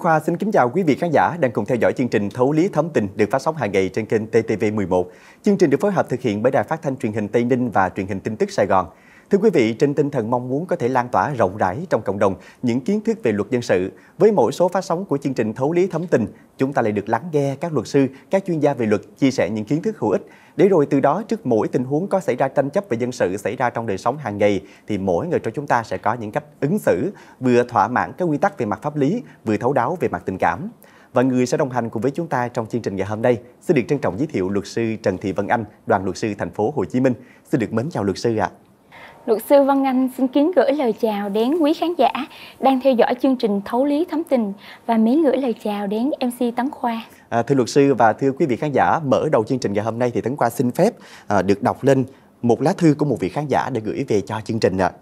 Khoa xin kính chào quý vị khán giả đang cùng theo dõi chương trình Thấu lý thấm tình được phát sóng hàng ngày trên kênh TTV11. Chương trình được phối hợp thực hiện bởi Đài Phát thanh Truyền hình Tây Ninh và Truyền hình Tin tức Sài Gòn. Thưa quý vị, trên tinh thần mong muốn có thể lan tỏa rộng rãi trong cộng đồng những kiến thức về luật dân sự, với mỗi số phát sóng của chương trình Thấu lý thấm tình, chúng ta lại được lắng nghe các luật sư, các chuyên gia về luật chia sẻ những kiến thức hữu ích để rồi từ đó trước mỗi tình huống có xảy ra tranh chấp về dân sự xảy ra trong đời sống hàng ngày thì mỗi người trong chúng ta sẽ có những cách ứng xử vừa thỏa mãn các quy tắc về mặt pháp lý, vừa thấu đáo về mặt tình cảm. Và người sẽ đồng hành cùng với chúng ta trong chương trình ngày hôm nay xin được trân trọng giới thiệu luật sư Trần Thị Vân Anh, đoàn luật sư thành phố Hồ Chí Minh. Xin được mến chào luật sư ạ. À. Luật sư Văn Anh xin kính gửi lời chào đến quý khán giả đang theo dõi chương trình Thấu lý thấm tình và mến gửi lời chào đến MC Tấn Khoa. À, thưa luật sư và thưa quý vị khán giả, mở đầu chương trình ngày hôm nay thì Tấn Khoa xin phép à, được đọc lên một lá thư của một vị khán giả để gửi về cho chương trình À.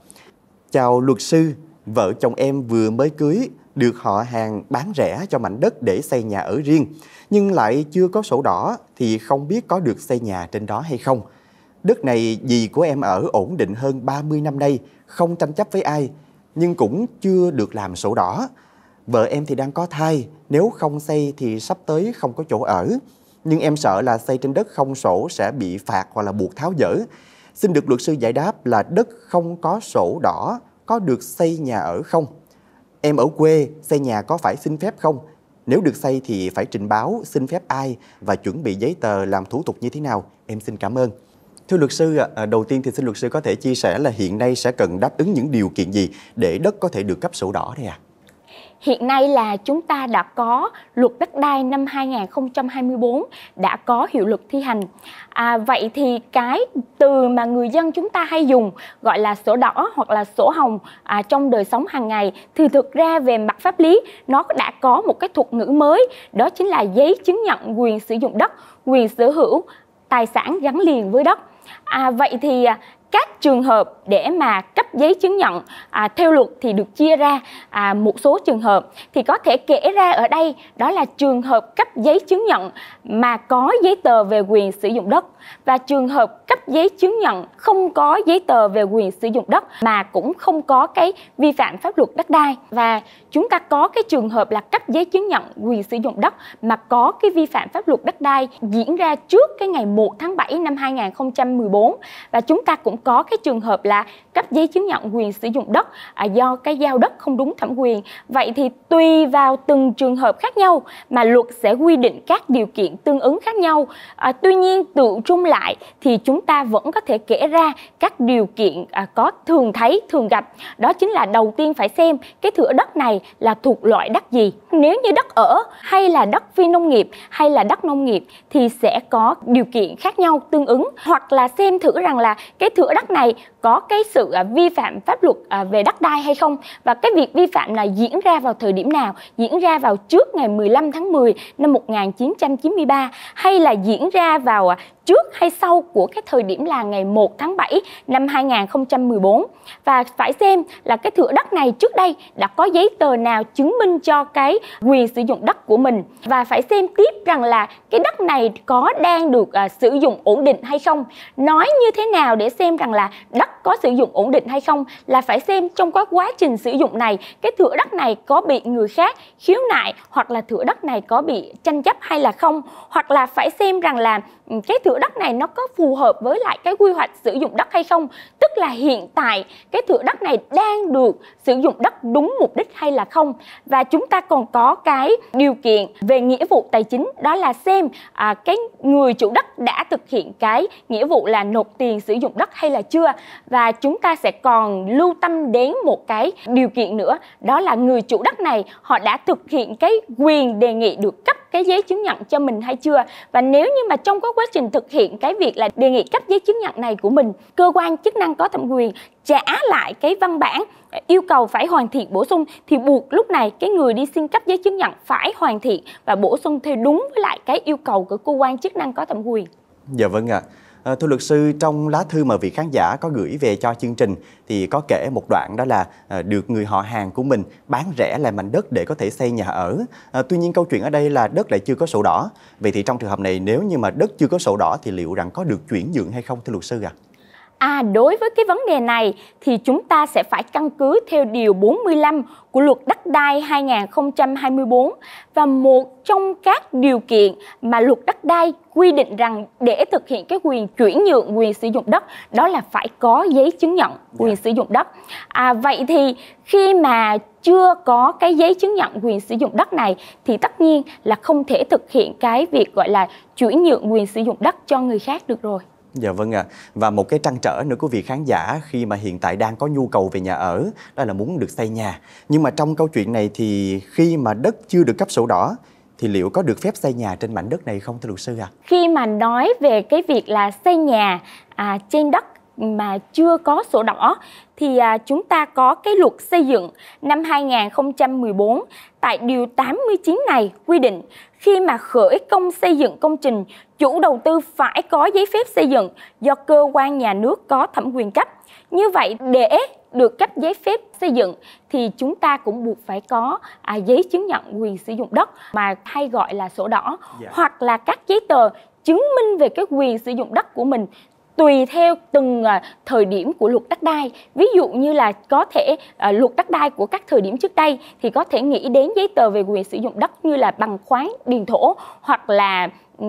Chào luật sư, vợ chồng em vừa mới cưới được họ hàng bán rẻ cho mảnh đất để xây nhà ở riêng nhưng lại chưa có sổ đỏ thì không biết có được xây nhà trên đó hay không. Đất này dì của em ở ổn định hơn 30 năm nay, không tranh chấp với ai, nhưng cũng chưa được làm sổ đỏ. Vợ em thì đang có thai, nếu không xây thì sắp tới không có chỗ ở. Nhưng em sợ là xây trên đất không sổ sẽ bị phạt hoặc là buộc tháo dỡ. Xin được luật sư giải đáp là đất không có sổ đỏ có được xây nhà ở không? Em ở quê, xây nhà có phải xin phép không? Nếu được xây thì phải trình báo xin phép ai và chuẩn bị giấy tờ làm thủ tục như thế nào? Em xin cảm ơn. Thưa luật sư, à, đầu tiên thì xin luật sư có thể chia sẻ là hiện nay sẽ cần đáp ứng những điều kiện gì để đất có thể được cấp sổ đỏ đây ạ? À? Hiện nay là chúng ta đã có luật đất đai năm 2024 đã có hiệu lực thi hành. À, vậy thì cái từ mà người dân chúng ta hay dùng gọi là sổ đỏ hoặc là sổ hồng à, trong đời sống hàng ngày thì thực ra về mặt pháp lý nó đã có một cái thuật ngữ mới đó chính là giấy chứng nhận quyền sử dụng đất, quyền sở hữu tài sản gắn liền với đất à vậy thì à, các trường hợp để mà cấp giấy chứng nhận à, theo luật thì được chia ra à, một số trường hợp thì có thể kể ra ở đây đó là trường hợp cấp giấy chứng nhận mà có giấy tờ về quyền sử dụng đất và trường hợp cấp giấy chứng nhận không có giấy tờ về quyền sử dụng đất mà cũng không có cái vi phạm pháp luật đất đai và chúng ta có cái trường hợp là cấp giấy chứng nhận quyền sử dụng đất mà có cái vi phạm pháp luật đất đai diễn ra trước cái ngày 1 tháng 7 năm 2014 và chúng ta cũng có cái trường hợp là giấy chứng nhận quyền sử dụng đất à, do cái giao đất không đúng thẩm quyền. Vậy thì tùy vào từng trường hợp khác nhau mà luật sẽ quy định các điều kiện tương ứng khác nhau. À, tuy nhiên tự trung lại thì chúng ta vẫn có thể kể ra các điều kiện à, có thường thấy, thường gặp. Đó chính là đầu tiên phải xem cái thửa đất này là thuộc loại đất gì. Nếu như đất ở hay là đất phi nông nghiệp hay là đất nông nghiệp thì sẽ có điều kiện khác nhau tương ứng hoặc là xem thử rằng là cái thửa đất này có cái sự À, vi phạm pháp luật à, về đất đai hay không và cái việc vi phạm này diễn ra vào thời điểm nào diễn ra vào trước ngày 15 tháng 10 năm 1993 hay là diễn ra vào à, trước hay sau của cái thời điểm là ngày 1 tháng 7 năm 2014 và phải xem là cái thửa đất này trước đây đã có giấy tờ nào chứng minh cho cái quyền sử dụng đất của mình và phải xem tiếp rằng là cái đất này có đang được à, sử dụng ổn định hay không nói như thế nào để xem rằng là đất có sử dụng ổn định hay không là phải xem trong các quá trình sử dụng này cái thửa đất này có bị người khác khiếu nại hoặc là thửa đất này có bị tranh chấp hay là không hoặc là phải xem rằng là ừ, cái thửa thửa đất này nó có phù hợp với lại cái quy hoạch sử dụng đất hay không tức là hiện tại cái thửa đất này đang được sử dụng đất đúng mục đích hay là không và chúng ta còn có cái điều kiện về nghĩa vụ tài chính đó là xem à, cái người chủ đất đã thực hiện cái nghĩa vụ là nộp tiền sử dụng đất hay là chưa và chúng ta sẽ còn lưu tâm đến một cái điều kiện nữa đó là người chủ đất này họ đã thực hiện cái quyền đề nghị được cấp cái giấy chứng nhận cho mình hay chưa và nếu như mà trong cái quá trình thực hiện cái việc là đề nghị cấp giấy chứng nhận này của mình cơ quan chức năng có thẩm quyền trả lại cái văn bản à, yêu cầu phải hoàn thiện bổ sung thì buộc lúc này cái người đi xin cấp giấy chứng nhận phải hoàn thiện và bổ sung theo đúng với lại cái yêu cầu của cơ quan chức năng có thẩm quyền. Dạ vâng ạ. À. Ờ, thưa luật sư, trong lá thư mà vị khán giả có gửi về cho chương trình thì có kể một đoạn đó là ờ, được người họ hàng của mình bán rẻ lại mảnh đất để có thể xây nhà ở. Ờ, tuy nhiên câu chuyện ở đây là đất lại chưa có sổ đỏ. Vậy thì trong trường hợp này nếu như mà đất chưa có sổ đỏ thì liệu rằng có được chuyển nhượng hay không thưa luật sư ạ? À? À, đối với cái vấn đề này thì chúng ta sẽ phải căn cứ theo Điều 45 của Luật Đất đai 2024 và một trong các điều kiện mà Luật Đất đai quy định rằng để thực hiện cái quyền chuyển nhượng quyền sử dụng đất đó là phải có giấy chứng nhận dạ. quyền yeah. sử dụng đất. À, vậy thì khi mà chưa có cái giấy chứng nhận quyền sử dụng đất này thì tất nhiên là không thể thực hiện cái việc gọi là chuyển nhượng quyền sử dụng đất cho người khác được rồi. Dạ vâng ạ. À. Và một cái trăn trở nữa của vị khán giả khi mà hiện tại đang có nhu cầu về nhà ở đó là muốn được xây nhà. Nhưng mà trong câu chuyện này thì khi mà đất chưa được cấp sổ đỏ thì liệu có được phép xây nhà trên mảnh đất này không thưa luật sư ạ? À? Khi mà nói về cái việc là xây nhà à, trên đất mà chưa có sổ đỏ thì à, chúng ta có cái luật xây dựng năm 2014 tại điều 89 này quy định khi mà khởi công xây dựng công trình, chủ đầu tư phải có giấy phép xây dựng do cơ quan nhà nước có thẩm quyền cấp. Như vậy để được cấp giấy phép xây dựng thì chúng ta cũng buộc phải có à, giấy chứng nhận quyền sử dụng đất mà hay gọi là sổ đỏ yeah. Dạ. hoặc là các giấy tờ chứng minh về cái quyền sử dụng đất của mình tùy theo từng à, thời điểm của luật đất đai ví dụ như là có thể à, luật đất đai của các thời điểm trước đây thì có thể nghĩ đến giấy tờ về quyền sử dụng đất như là bằng khoáng điền thổ hoặc là Ừ,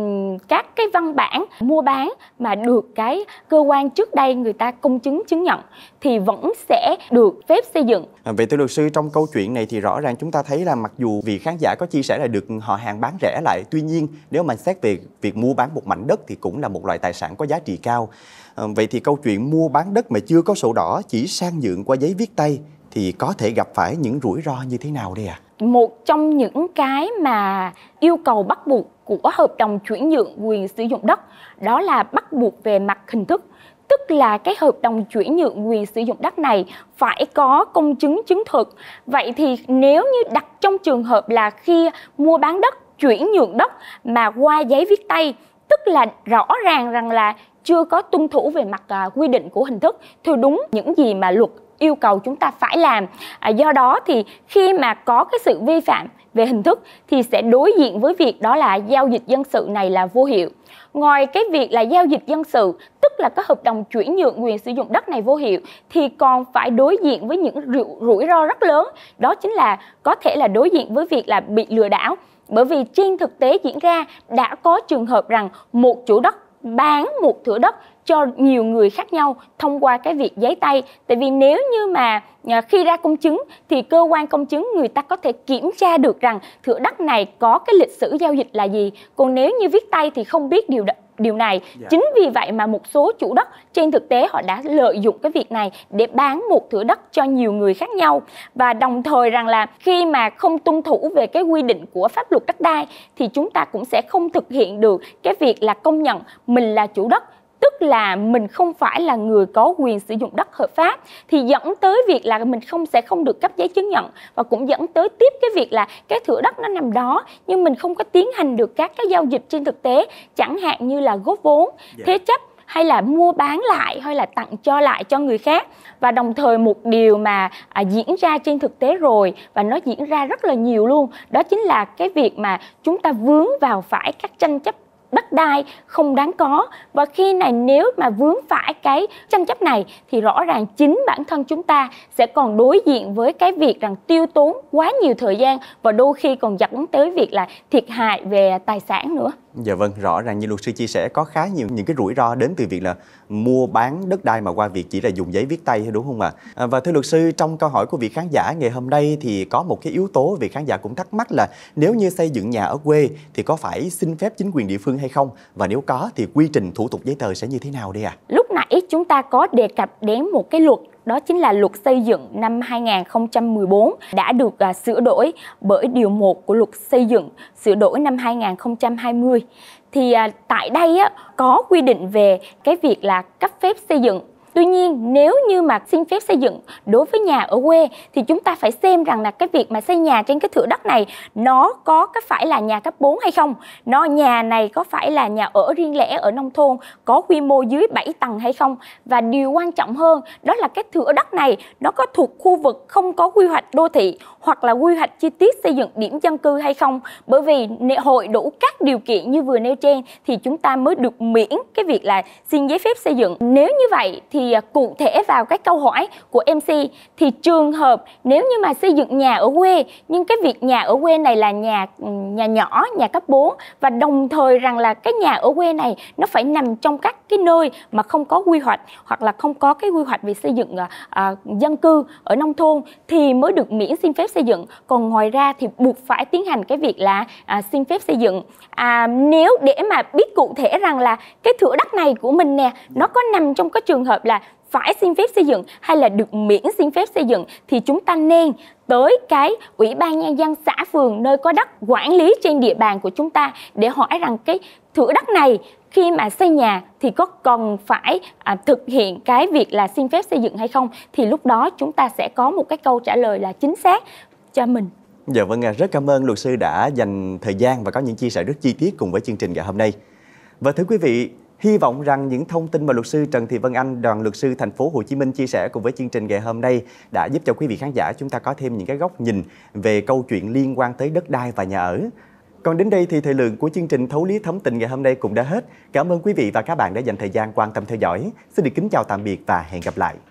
các cái văn bản mua bán mà được cái cơ quan trước đây người ta công chứng chứng nhận thì vẫn sẽ được phép xây dựng. À, vậy thưa luật sư trong câu chuyện này thì rõ ràng chúng ta thấy là mặc dù vị khán giả có chia sẻ là được họ hàng bán rẻ lại, tuy nhiên nếu mà xét về việc mua bán một mảnh đất thì cũng là một loại tài sản có giá trị cao. À, vậy thì câu chuyện mua bán đất mà chưa có sổ đỏ chỉ sang nhượng qua giấy viết tay thì có thể gặp phải những rủi ro như thế nào đây ạ? À? Một trong những cái mà yêu cầu bắt buộc của hợp đồng chuyển nhượng quyền sử dụng đất đó là bắt buộc về mặt hình thức tức là cái hợp đồng chuyển nhượng quyền sử dụng đất này phải có công chứng chứng thực vậy thì nếu như đặt trong trường hợp là khi mua bán đất chuyển nhượng đất mà qua giấy viết tay tức là rõ ràng rằng là chưa có tuân thủ về mặt à, quy định của hình thức thì đúng những gì mà luật yêu cầu chúng ta phải làm à, do đó thì khi mà có cái sự vi phạm về hình thức thì sẽ đối diện với việc đó là giao dịch dân sự này là vô hiệu. Ngoài cái việc là giao dịch dân sự, tức là có hợp đồng chuyển nhượng quyền sử dụng đất này vô hiệu thì còn phải đối diện với những rủi ro rất lớn, đó chính là có thể là đối diện với việc là bị lừa đảo bởi vì trên thực tế diễn ra đã có trường hợp rằng một chủ đất bán một thửa đất cho nhiều người khác nhau thông qua cái việc giấy tay tại vì nếu như mà à, khi ra công chứng thì cơ quan công chứng người ta có thể kiểm tra được rằng thửa đất này có cái lịch sử giao dịch là gì còn nếu như viết tay thì không biết điều đó điều này. Dạ. Chính vì vậy mà một số chủ đất trên thực tế họ đã lợi dụng cái việc này để bán một thửa đất cho nhiều người khác nhau và đồng thời rằng là khi mà không tuân thủ về cái quy định của pháp luật đất đai thì chúng ta cũng sẽ không thực hiện được cái việc là công nhận mình là chủ đất tức là mình không phải là người có quyền sử dụng đất hợp pháp thì dẫn tới việc là mình không sẽ không được cấp giấy chứng nhận và cũng dẫn tới tiếp cái việc là cái thửa đất nó nằm đó nhưng mình không có tiến hành được các cái giao dịch trên thực tế chẳng hạn như là góp vốn yeah. Dạ. thế chấp hay là mua bán lại hay là tặng cho lại cho người khác và đồng thời một điều mà à, diễn ra trên thực tế rồi và nó diễn ra rất là nhiều luôn đó chính là cái việc mà chúng ta vướng vào phải các tranh chấp đất đất đai không đáng có và khi này nếu mà vướng phải cái tranh chấp này thì rõ ràng chính bản thân chúng ta sẽ còn đối diện với cái việc rằng tiêu tốn quá nhiều thời gian và đôi khi còn dẫn tới việc là thiệt hại về tài sản nữa. Dạ vâng, rõ ràng như luật sư chia sẻ có khá nhiều những cái rủi ro đến từ việc là mua bán đất đai mà qua việc chỉ là dùng giấy viết tay thôi đúng không ạ? À? Và thưa luật sư, trong câu hỏi của vị khán giả ngày hôm nay thì có một cái yếu tố vị khán giả cũng thắc mắc là nếu như xây dựng nhà ở quê thì có phải xin phép chính quyền địa phương hay không? không và nếu có thì quy trình thủ tục giấy tờ sẽ như thế nào đây ạ? À? Lúc nãy chúng ta có đề cập đến một cái luật đó chính là luật xây dựng năm 2014 đã được à, sửa đổi bởi điều 1 của luật xây dựng sửa đổi năm 2020. Thì à, tại đây á, có quy định về cái việc là cấp phép xây dựng Tuy nhiên, nếu như mà xin phép xây dựng đối với nhà ở quê thì chúng ta phải xem rằng là cái việc mà xây nhà trên cái thửa đất này nó có cái phải là nhà cấp 4 hay không? Nó nhà này có phải là nhà ở riêng lẻ ở nông thôn có quy mô dưới 7 tầng hay không? Và điều quan trọng hơn đó là cái thửa đất này nó có thuộc khu vực không có quy hoạch đô thị hoặc là quy hoạch chi tiết xây dựng điểm dân cư hay không? Bởi vì hội đủ các điều kiện như vừa nêu trên thì chúng ta mới được miễn cái việc là xin giấy phép xây dựng. Nếu như vậy thì thì à, cụ thể vào các câu hỏi của MC thì trường hợp nếu như mà xây dựng nhà ở quê nhưng cái việc nhà ở quê này là nhà ừ, nhà nhỏ, nhà cấp 4 và đồng thời rằng là cái nhà ở quê này nó phải nằm trong các cái nơi mà không có quy hoạch hoặc là không có cái quy hoạch về xây dựng à, à, dân cư ở nông thôn thì mới được miễn xin phép xây dựng. Còn ngoài ra thì buộc phải tiến hành cái việc là à, xin phép xây dựng. À, nếu để mà biết cụ thể rằng là cái thửa đất này của mình nè nó có nằm trong cái trường hợp là phải xin phép xây dựng hay là được miễn xin phép xây dựng thì chúng ta nên tới cái ủy ban nhân dân xã phường nơi có đất quản lý trên địa bàn của chúng ta để hỏi rằng cái thửa đất này khi mà xây nhà thì có cần phải à, thực hiện cái việc là xin phép xây dựng hay không thì lúc đó chúng ta sẽ có một cái câu trả lời là chính xác cho mình. Dạ vâng ạ, à, rất cảm ơn luật sư đã dành thời gian và có những chia sẻ rất chi tiết cùng với chương trình ngày hôm nay. Và thưa quý vị, Hy vọng rằng những thông tin mà luật sư Trần Thị Vân Anh, đoàn luật sư thành phố Hồ Chí Minh chia sẻ cùng với chương trình ngày hôm nay đã giúp cho quý vị khán giả chúng ta có thêm những cái góc nhìn về câu chuyện liên quan tới đất đai và nhà ở. Còn đến đây thì thời lượng của chương trình Thấu lý thấm tình ngày hôm nay cũng đã hết. Cảm ơn quý vị và các bạn đã dành thời gian quan tâm theo dõi. Xin được kính chào tạm biệt và hẹn gặp lại.